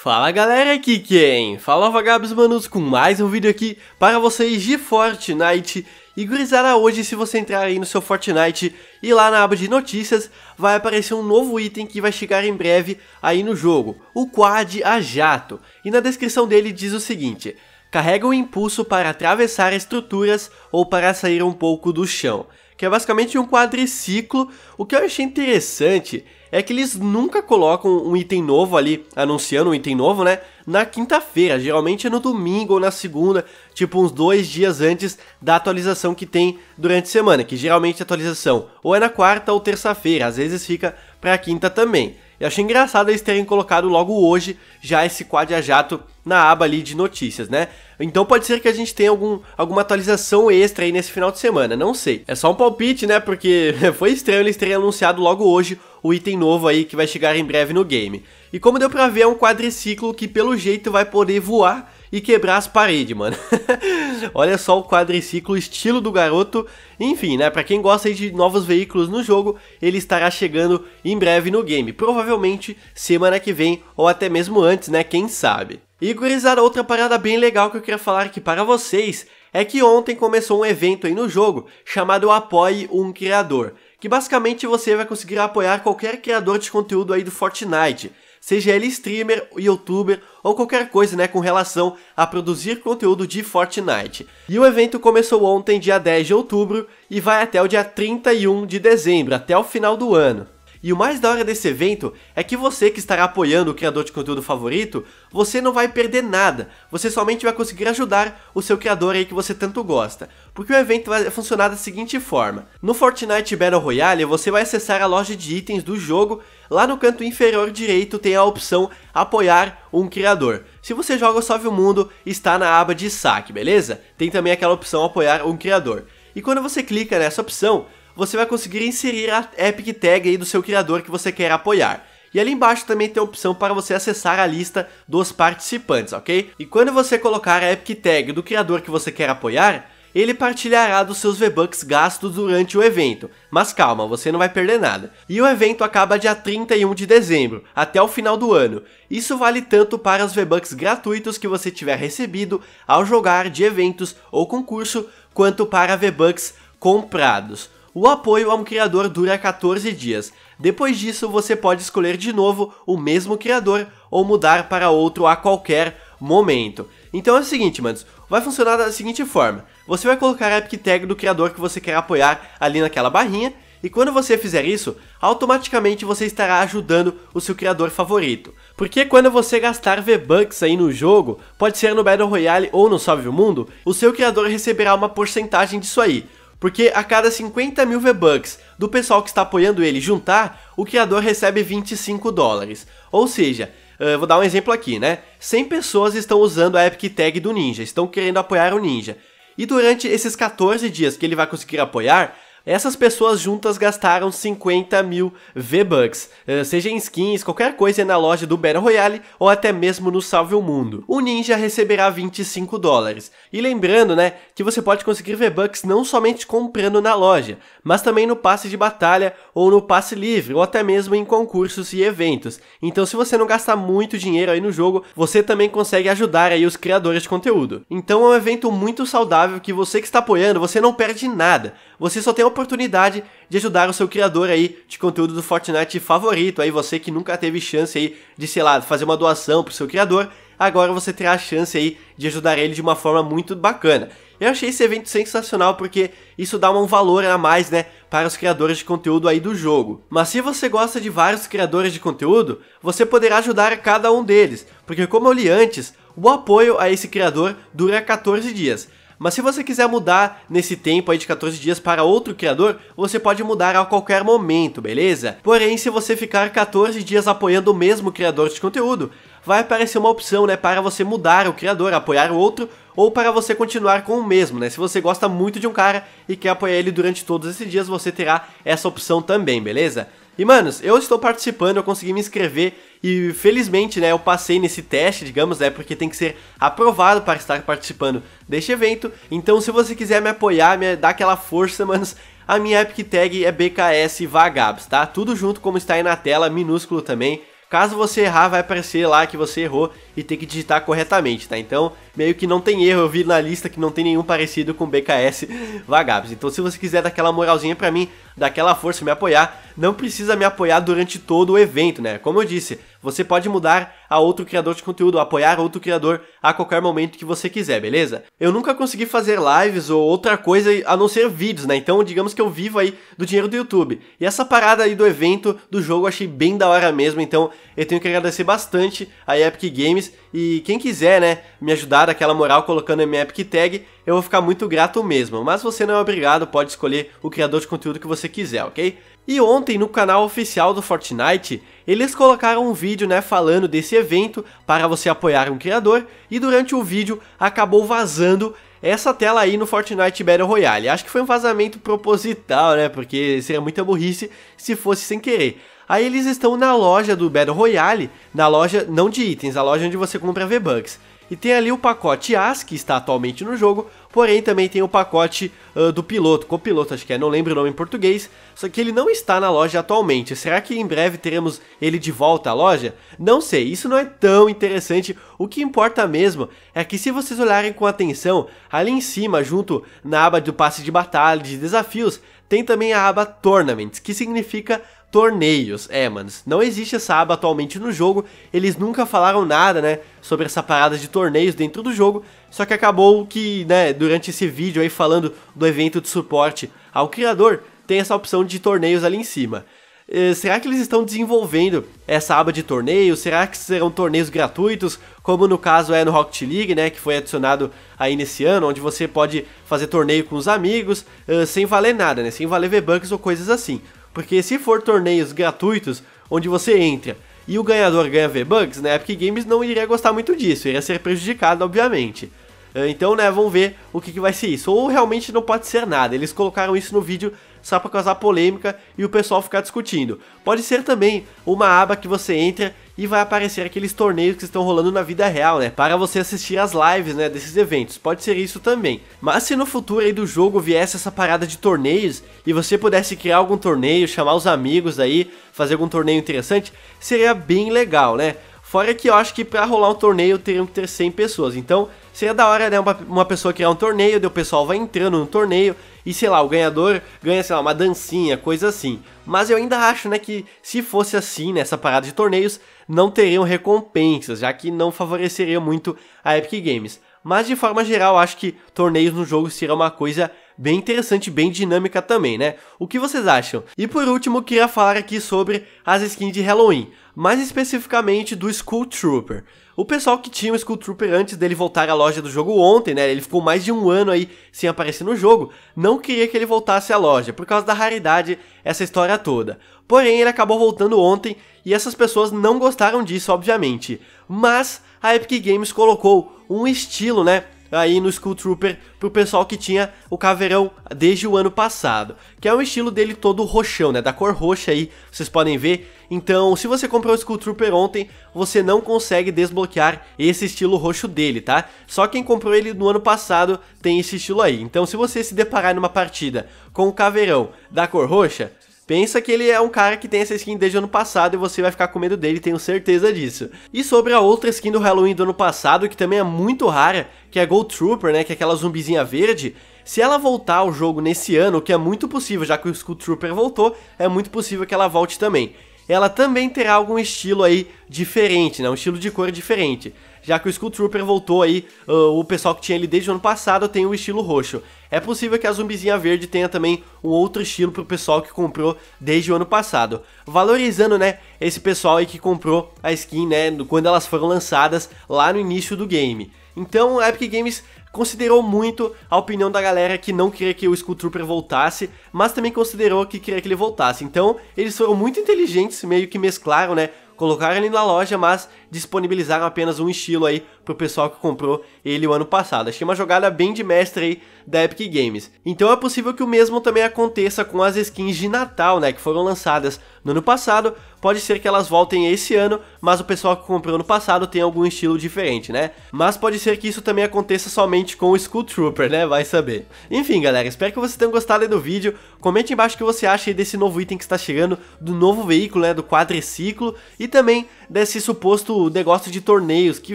Fala galera, aqui quem? Fala vagabos manos com mais um vídeo aqui para vocês de Fortnite E gurizada, hoje se você entrar aí no seu Fortnite e lá na aba de notícias Vai aparecer um novo item que vai chegar em breve aí no jogo O Quad a Jato E na descrição dele diz o seguinte Carrega o impulso para atravessar estruturas ou para sair um pouco do chão que é basicamente um quadriciclo. O que eu achei interessante é que eles nunca colocam um item novo ali, anunciando um item novo, né? Na quinta-feira, geralmente é no domingo ou na segunda, tipo uns dois dias antes da atualização que tem durante a semana, que geralmente a atualização ou é na quarta ou terça-feira, às vezes fica pra quinta também. E achei engraçado eles terem colocado logo hoje já esse quadra jato na aba ali de notícias, né? Então pode ser que a gente tenha algum, alguma atualização extra aí nesse final de semana, não sei. É só um palpite, né? Porque foi estranho eles terem anunciado logo hoje o item novo aí que vai chegar em breve no game. E como deu pra ver, é um quadriciclo que pelo jeito vai poder voar e quebrar as paredes, mano. Olha só o quadriciclo, estilo do garoto. Enfim, né, pra quem gosta de novos veículos no jogo, ele estará chegando em breve no game. Provavelmente semana que vem ou até mesmo antes, né, quem sabe. E gurizada, outra parada bem legal que eu queria falar aqui para vocês é que ontem começou um evento aí no jogo chamado Apoie um Criador que basicamente você vai conseguir apoiar qualquer criador de conteúdo aí do Fortnite, seja ele streamer, youtuber ou qualquer coisa né, com relação a produzir conteúdo de Fortnite. E o evento começou ontem, dia 10 de outubro, e vai até o dia 31 de dezembro, até o final do ano. E o mais da hora desse evento é que você que estará apoiando o criador de conteúdo favorito, você não vai perder nada, você somente vai conseguir ajudar o seu criador aí que você tanto gosta, porque o evento vai funcionar da seguinte forma. No Fortnite Battle Royale, você vai acessar a loja de itens do jogo, lá no canto inferior direito tem a opção apoiar um criador. Se você joga Salve o Mundo, está na aba de saque, beleza? Tem também aquela opção apoiar um criador. E quando você clica nessa opção, você vai conseguir inserir a Epic Tag aí do seu criador que você quer apoiar. E ali embaixo também tem a opção para você acessar a lista dos participantes, ok? E quando você colocar a Epic Tag do criador que você quer apoiar, ele partilhará dos seus V-Bucks gastos durante o evento. Mas calma, você não vai perder nada. E o evento acaba dia 31 de dezembro, até o final do ano. Isso vale tanto para os V-Bucks gratuitos que você tiver recebido ao jogar de eventos ou concurso, quanto para V-Bucks comprados. O apoio a um criador dura 14 dias. Depois disso, você pode escolher de novo o mesmo criador ou mudar para outro a qualquer momento. Então é o seguinte, manos, vai funcionar da seguinte forma. Você vai colocar a epic tag do criador que você quer apoiar ali naquela barrinha, e quando você fizer isso, automaticamente você estará ajudando o seu criador favorito. Porque quando você gastar V-Bucks aí no jogo, pode ser no Battle Royale ou no Salve o Mundo, o seu criador receberá uma porcentagem disso aí. Porque a cada 50 mil V-Bucks do pessoal que está apoiando ele juntar, o criador recebe 25 dólares. Ou seja, eh, vou dar um exemplo aqui, né? 100 pessoas estão usando a Epic Tag do Ninja, estão querendo apoiar o Ninja. E durante esses 14 dias que ele vai conseguir apoiar, essas pessoas juntas gastaram 50 mil V-Bucks, eh, seja em skins, qualquer coisa na loja do Battle Royale ou até mesmo no Salve o Mundo. O Ninja receberá 25 dólares. E lembrando, né, que você pode conseguir V-Bucks não somente comprando na loja, mas também no passe de batalha ou no passe livre, ou até mesmo em concursos e eventos. Então se você não gastar muito dinheiro aí no jogo, você também consegue ajudar aí os criadores de conteúdo. Então é um evento muito saudável que você que está apoiando, você não perde nada. Você só tem a oportunidade de ajudar o seu criador aí de conteúdo do Fortnite favorito. Aí você que nunca teve chance aí de, sei lá, fazer uma doação pro seu criador, agora você terá a chance aí de ajudar ele de uma forma muito bacana. Eu achei esse evento sensacional porque isso dá um valor a mais, né, para os criadores de conteúdo aí do jogo. Mas se você gosta de vários criadores de conteúdo, você poderá ajudar cada um deles, porque como eu li antes, o apoio a esse criador dura 14 dias. Mas se você quiser mudar nesse tempo aí de 14 dias para outro criador, você pode mudar a qualquer momento, beleza? Porém, se você ficar 14 dias apoiando o mesmo criador de conteúdo, vai aparecer uma opção, né, para você mudar o criador, apoiar o outro, ou para você continuar com o mesmo, né? Se você gosta muito de um cara e quer apoiar ele durante todos esses dias, você terá essa opção também, beleza? E, manos, eu estou participando, eu consegui me inscrever e felizmente, né, eu passei nesse teste, digamos, né, porque tem que ser aprovado para estar participando deste evento. Então, se você quiser me apoiar, me dar aquela força, manos, a minha Epic Tag é BKS Vagabs, tá? Tudo junto como está aí na tela, minúsculo também. Caso você errar, vai aparecer lá que você errou e tem que digitar corretamente, tá? Então, meio que não tem erro. Eu vi na lista que não tem nenhum parecido com BKS Vagabes. Então, se você quiser dar aquela moralzinha para mim, dar aquela força, me apoiar, não precisa me apoiar durante todo o evento, né? Como eu disse, você pode mudar a outro criador de conteúdo, apoiar outro criador a qualquer momento que você quiser, beleza? Eu nunca consegui fazer lives ou outra coisa a não ser vídeos, né? Então, digamos que eu vivo aí do dinheiro do YouTube. E essa parada aí do evento, do jogo, eu achei bem da hora mesmo. Então, eu tenho que agradecer bastante a Epic Games e quem quiser, né, me ajudar aquela moral colocando a minha Epic Tag, eu vou ficar muito grato mesmo. Mas você não é obrigado, pode escolher o criador de conteúdo que você quiser, ok? E ontem no canal oficial do Fortnite, eles colocaram um vídeo, né, falando desse evento para você apoiar um criador, e durante o vídeo acabou vazando essa tela aí no Fortnite Battle Royale. Acho que foi um vazamento proposital, né? Porque seria muita burrice se fosse sem querer. Aí eles estão na loja do Battle Royale, na loja não de itens, a loja onde você compra V-Bucks. E tem ali o pacote AS, que está atualmente no jogo, porém também tem o pacote uh, do piloto, copiloto acho que é, não lembro o nome em português, só que ele não está na loja atualmente. Será que em breve teremos ele de volta à loja? Não sei, isso não é tão interessante. O que importa mesmo é que se vocês olharem com atenção, ali em cima, junto na aba do passe de batalha, de desafios, tem também a aba Tournaments, que significa torneios. É, manos, não existe essa aba atualmente no jogo, eles nunca falaram nada, né, sobre essa parada de torneios dentro do jogo, só que acabou que, né, durante esse vídeo aí falando do evento de suporte ao criador, tem essa opção de torneios ali em cima. Eh, será que eles estão desenvolvendo essa aba de torneios? Será que serão torneios gratuitos, como no caso é no Rocket League, né, que foi adicionado aí nesse ano, onde você pode fazer torneio com os amigos, eh, sem valer nada, né, sem valer V-Bucks ou coisas assim. Porque se for torneios gratuitos, onde você entra e o ganhador ganha V-Bucks, né, Epic Games não iria gostar muito disso, iria ser prejudicado, obviamente. Eh, então, né, vamos ver o que, que vai ser isso. Ou realmente não pode ser nada, eles colocaram isso no vídeo só para causar polêmica e o pessoal ficar discutindo. Pode ser também uma aba que você entra e vai aparecer aqueles torneios que estão rolando na vida real, né? Para você assistir as lives, né, desses eventos. Pode ser isso também. Mas se no futuro aí do jogo viesse essa parada de torneios e você pudesse criar algum torneio, chamar os amigos aí, fazer algum torneio interessante, seria bem legal, né? Fora que eu acho que para rolar um torneio teriam que ter 100 pessoas. Então, seria da hora, né, uma, uma pessoa criar um torneio, daí o pessoal vai entrando no torneio e, sei lá, o ganhador ganha, sei lá, uma dancinha, coisa assim. Mas eu ainda acho, né, que se fosse assim, nessa né, parada de torneios, não teriam recompensas, já que não favoreceria muito a Epic Games. Mas de forma geral, acho que torneios no jogo seria uma coisa bem interessante, bem dinâmica também, né? O que vocês acham? E por último, queria falar aqui sobre as skins de Halloween, mais especificamente do Skull Trooper. O pessoal que tinha o Skull Trooper antes dele voltar à loja do jogo ontem, né? Ele ficou mais de um ano aí sem aparecer no jogo, não queria que ele voltasse à loja, por causa da raridade, essa história toda. Porém, ele acabou voltando ontem e essas pessoas não gostaram disso, obviamente. Mas a Epic Games colocou um estilo, né? aí no School Trooper pro pessoal que tinha o caveirão desde o ano passado, que é um estilo dele todo roxão, né, da cor roxa aí, vocês podem ver. Então, se você comprou o School Trooper ontem, você não consegue desbloquear esse estilo roxo dele, tá? Só quem comprou ele no ano passado tem esse estilo aí. Então, se você se deparar numa partida com o caveirão da cor roxa, Pensa que ele é um cara que tem essa skin desde o ano passado e você vai ficar com medo dele, tenho certeza disso. E sobre a outra skin do Halloween do ano passado, que também é muito rara, que é a Gold Trooper, né, que é aquela zumbizinha verde, se ela voltar ao jogo nesse ano, o que é muito possível, já que o Skull Trooper voltou, é muito possível que ela volte também. Ela também terá algum estilo aí diferente, né, um estilo de cor diferente já que o Skull Trooper voltou aí, uh, o pessoal que tinha ele desde o ano passado tem o estilo roxo. É possível que a zumbizinha verde tenha também um outro estilo pro pessoal que comprou desde o ano passado. Valorizando, né, esse pessoal aí que comprou a skin, né, quando elas foram lançadas lá no início do game. Então, a Epic Games considerou muito a opinião da galera que não queria que o Skull Trooper voltasse, mas também considerou que queria que ele voltasse. Então, eles foram muito inteligentes, meio que mesclaram, né, colocaram ele na loja, mas disponibilizaram apenas um estilo aí pro pessoal que comprou ele o ano passado. Achei uma jogada bem de mestre aí da Epic Games. Então é possível que o mesmo também aconteça com as skins de Natal, né, que foram lançadas no ano passado, pode ser que elas voltem esse ano, mas o pessoal que comprou no passado tem algum estilo diferente, né? Mas pode ser que isso também aconteça somente com o School Trooper, né? Vai saber. Enfim, galera, espero que vocês tenham gostado do vídeo. Comente embaixo o que você acha aí desse novo item que está chegando, do novo veículo, né? Do quadriciclo e também desse suposto negócio de torneios que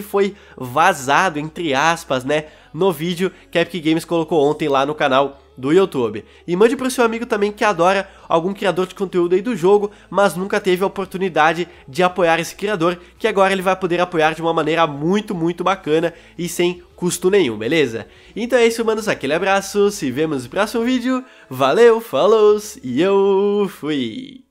foi vazado, entre aspas, né? No vídeo que a Epic Games colocou ontem lá no canal do YouTube. E mande para o seu amigo também que adora algum criador de conteúdo aí do jogo, mas nunca teve a oportunidade de apoiar esse criador, que agora ele vai poder apoiar de uma maneira muito, muito bacana e sem custo nenhum, beleza? Então é isso, manos, aquele abraço, se vemos no próximo vídeo, valeu, falou e eu fui!